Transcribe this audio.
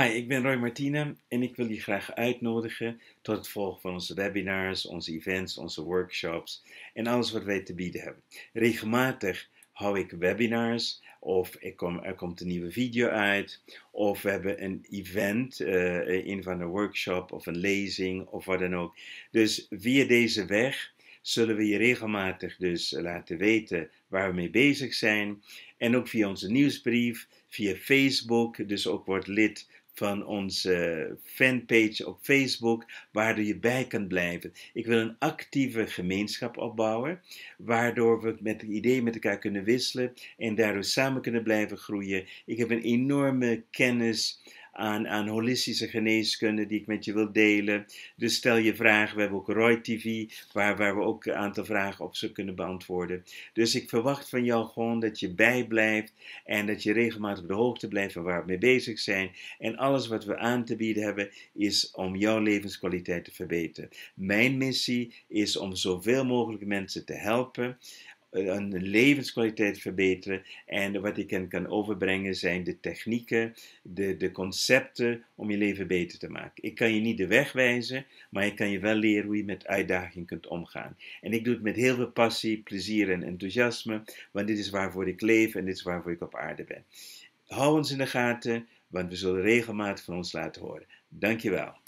Hi, ik ben Roy Martine en ik wil je graag uitnodigen tot het volgen van onze webinars, onze events, onze workshops en alles wat wij te bieden hebben. Regelmatig hou ik webinars of er komt een nieuwe video uit of we hebben een event, uh, een van een workshop of een lezing of wat dan ook. Dus via deze weg zullen we je regelmatig dus laten weten waar we mee bezig zijn. En ook via onze nieuwsbrief, via Facebook. Dus ook word lid van onze fanpage op Facebook, waardoor je bij kan blijven. Ik wil een actieve gemeenschap opbouwen, waardoor we met ideeën met elkaar kunnen wisselen en daardoor samen kunnen blijven groeien. Ik heb een enorme kennis aan, holistische geneeskunde die ik met je wil delen. Dus stel je vragen. We hebben ook Roy TV, waar, waar we ook een aantal vragen op zo kunnen beantwoorden. Dus ik verwacht van jou gewoon dat je bijblijft en dat je regelmatig op de hoogte blijft van waar we mee bezig zijn. En alles wat we aan te bieden hebben is om jouw levenskwaliteit te verbeteren. Mijn missie is om zoveel mogelijk mensen te helpen een eh, levenskwaliteit verbeteren. En wat ik hen kan overbrengen zijn de technieken, de, de concepten om je leven beter te maken. Ik kan je niet de weg wijzen, maar ik kan je wel leren hoe je met uitdaging kunt omgaan. En ik doe het met heel veel passie, plezier en enthousiasme, want dit is waarvoor ik leef en dit is waarvoor ik op aarde ben. Hou ons in de gaten, want we zullen regelmatig van ons laten horen. Dankjewel.